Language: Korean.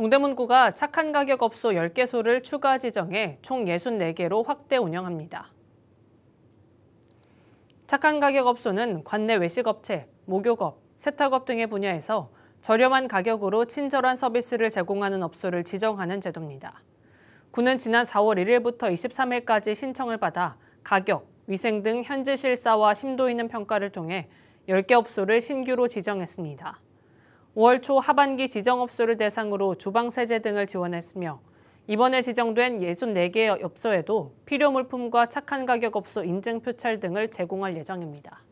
동대문구가 착한 가격 업소 10개소를 추가 지정해 총 64개로 확대 운영합니다. 착한 가격 업소는 관내 외식업체, 목욕업, 세탁업 등의 분야에서 저렴한 가격으로 친절한 서비스를 제공하는 업소를 지정하는 제도입니다. 구는 지난 4월 1일부터 23일까지 신청을 받아 가격, 위생 등 현재 실사와 심도 있는 평가를 통해 10개 업소를 신규로 지정했습니다. 5월 초 하반기 지정업소를 대상으로 주방세제 등을 지원했으며 이번에 지정된 64개 의 업소에도 필요물품과 착한 가격 업소 인증 표찰 등을 제공할 예정입니다.